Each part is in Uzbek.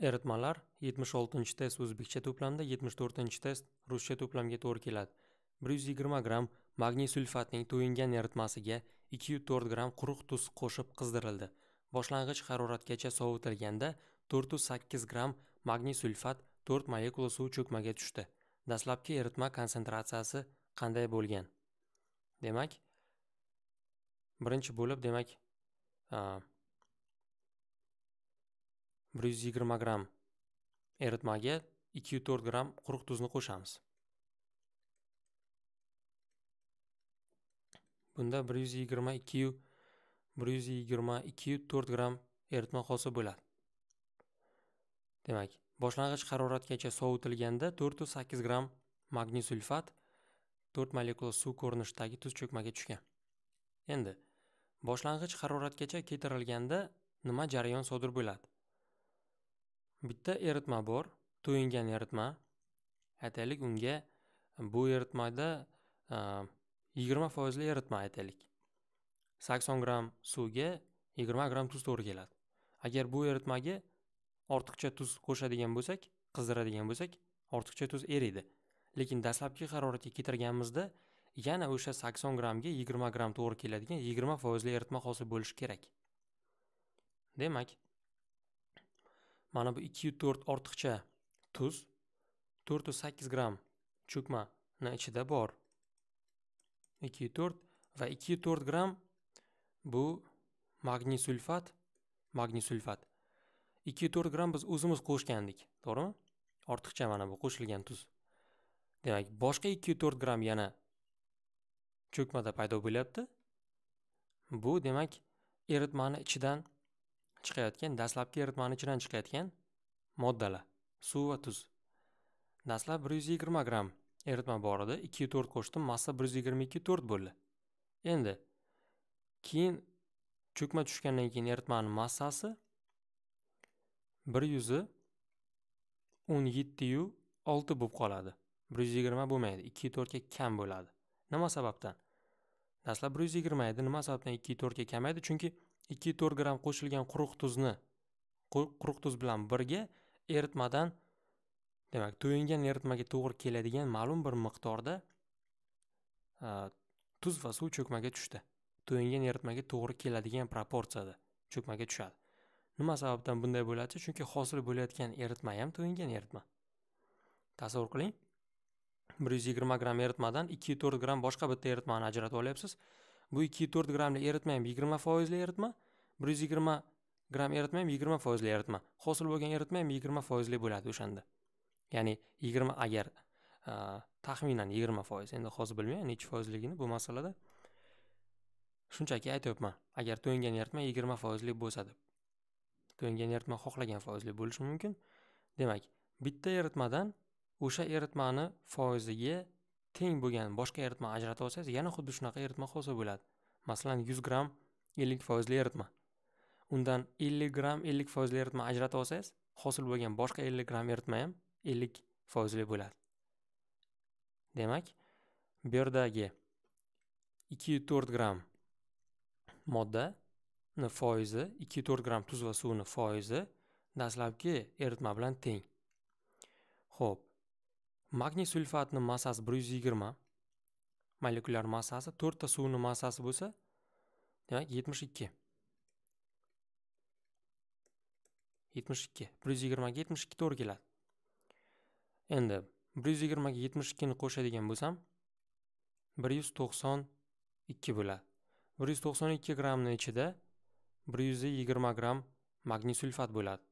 eritmalar 76 test o'zbekcha to'plamda 74 test ruscha to'plamga to'g'ri keladi 120 gramm magniy sulfatning to'yingan eritmasiga to'rt gramm quruq tuz qo'shib qizdirildi boshlang'ich haroratgacha yuz 408 gramm magniy sulfat 4 molekula suv cho'kmaga tushdi dastlabki eritma konsentratsiyasi qanday bo'lgan demak birinchi bo'lib demak bir yuz yigirma gramm eritmaga ikki yu to'rt gramm quruq tuzni qo'shamiz bunda bir yuz yigirma yu bir yuz yigirma to'rt gramm eritma hosil bo'ladi demak boshlang'ich haroratgacha sovutilganda to'rt yuz sakkiz gramm magniy sulfat to'rt molekula suv ko'rinishidagi tuz cho'kmaga tushgan endi boshlang'ich haroratgacha ketirilganda nima jarayon sodir bo'ladi bitta eritma bor to'yingan eritma aytaylik unga bu eritmada e, yigirma foizli eritma aytaylik sakson gramm suvga yigirma gramm tuz to'g'ri keladi agar bu eritmaga ortiqcha tuz qo'shadigan bo'lsak qizdiradigan bo'lsak ortiqcha tuz eriydi lekin dastlabki haroratga keltirganimizda yana o'sha sakson grammga yigirma gramm to'g'ri keladigan yigirma foizli eritma hosil bo'lishi kerak demak mana bu 204 ortiqcha tuz 408 gramm cho'kmani ichida bor 204 va 204 gramm bu magniy sulfat magniy sulfat 204 gramm biz o'zimiz qo'shgandik to'g'rimi ortiqcha mana bu qo'shilgan tuz demak boshqa 204 gramm yana cho'kmada paydo bo'lyapti bu demak eritmani ichidan chiqayotgan dastlabki eritmani ichidan chiqayotgan moddalar suv va tuz dastlab 120 gramm eritma bor edi 2-4 qo'shdim massa 122-4 bo'ldi endi keyin cho'kma tushgandan keyin eritmani massasi 1 yuzi yu 6 bo'lib qoladi 120 bo'lmaydi 2 4 ga kam bo'ladi nima sababdan dastlab bir yuz yigirma edi nima sababdan ikki to'rtga kamaydi chunki ikki to'rt gramm qo'shilgan quruq tuzni quruq tuz bilan birga eritmadan demak to'yingan eritmaga to'g'ri keladigan ma'lum bir miqdorda tuz va suv cho'kmaga tushdi to'yingan eritmaga to'g'ri keladigan proporsiyada cho'kmaga tushadi nima sababdan bunday bo'ladi chunki hosil bo'layotgan eritma ham to'yingan eritma tasavvur qiling bir yuz yigirma gramm eritmadan ikki to'rt gramm boshqa bitta eritmani ajratib olyapsiz bu ikki to'rt grammli eritma ham yigirma foizli eritma bir yuz yigirma gramm eritma ham yigirma foizli eritma hosil bo'lgan eritma ham yigirma foizli bo'ladi o'shanda ya'ni yigirma agar taxminan yigirma foiz endi hozir bilmayman nechi foizligini bu masalada shunchaki aytyapman agar to'yingan eritma yigirma foizli bo'lsa deb to'yingan eritma xohlagan foizli bo'lishi mumkin demak bitta eritmadan o'sha eritmani foiziga teng bo'lgan boshqa eritma ajratib olsangiz yana xuddi shunaqa eritma hosil bo'ladi masalan yuz gramm ellik foizli eritma undan ellik gramm ellik foizli eritma ajratib olsangiz hosil bo'lgan boshqa ellik gramm eritma ham ellik foizli bo'ladi demak bu yerdagi ikki yuz to'rt gramm moddani foizi ikki yuz to'rt gramm tuz va suvni foizi dastlabki eritma bilan teng ho'p magniy sulfatni massasi 120 molekulyar massasi 4 ta suvni massasi bo'lsa demak 72 72 120 ga 72 to'g'ri keladi endi 120 ga 72 ni qo'shadigan bo'lsam 192 bo'ladi 192 grammni ichida 120 gramm magniy sulfat bo'ladi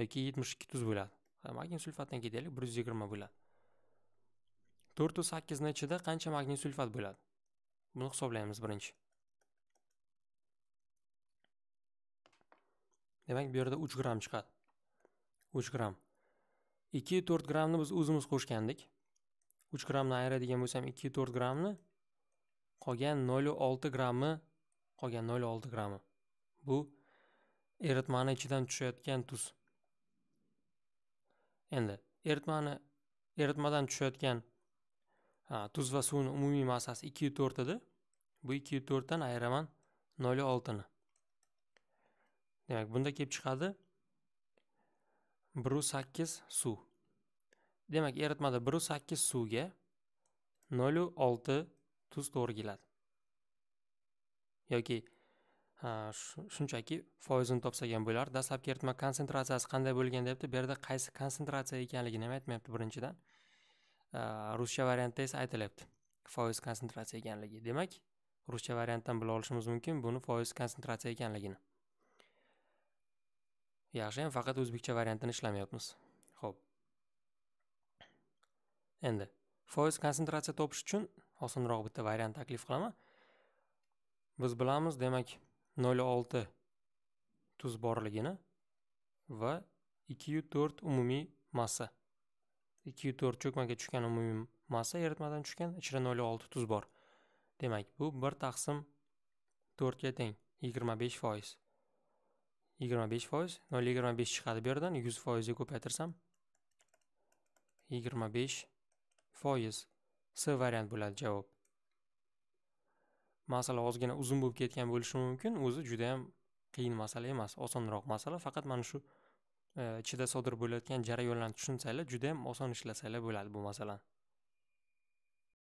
yoki 72 tuz bo'ladi magniy sulfatdan ketaylik bir yuz yigirma bo'ladi to'rt yuz sakkizni ichida qancha magniy sulfat bo'ladi buni hisoblaymiz birinchi demak bu yerda uch gramm chiqadi uch gramm ikki to'rt grammni biz o'zimiz qo'shgandik uch grammni ayiradigan bo'lsam ikki to'rt grammni qolgan nol olti grammi qolgan nol olti grammi bu eritmani ichidan tushayotgan tuz endi eritmani eritmadan tushayotgan tuz va suvni umumiy massasi ikki yuz to'rt edi bu ikki yuz to'rtdan ayiraman nol yu oltini demak bunda kelib chiqadi bir sakkiz suv demak eritmada bir sakkiz suvga nol olti tuz to'g'ri keladi yoki shunchaki foizini topsak ham bo'lar dastlabki eritma konsentratsiyasi qanday bo'lgan deyapti bu yerda qaysi konsentratsiya ekanligini ham aytmayapti birinchidan ruscha variantda esa aytilyapti foiz konsentratsiya ekanligi demak ruscha variantdan bila olishimiz mumkin buni foiz konsentratsiya ekanligini yaxshi ham faqat o'zbekcha variantini ishlamayapmiz ho'p endi foiz konsentratsiya topish uchun osonroq bitta variant taklif qilaman biz bilamiz demak 0,6 tuz borligini va 2,4 umumiy massa 2,4 cho'kmaga tushgan umumiy massa eritmadan tushgan ichida 0,6 tuz bor demak bu 1 taqsim 4 ga teng 25 25 0,25 chiqadi bu yerdan 100 ga ko'paytirsam 25 C variant bo'ladi javob masala ozgina uzun bo'lib ketgan bo'lishi mumkin o'zi juda yam qiyin masala emas osonroq masala faqat mana shu e, ichida sodir bo'layotgan jarayonlarni tushunsanglar juda yam oson ishlasanglar bo'ladi bu masalani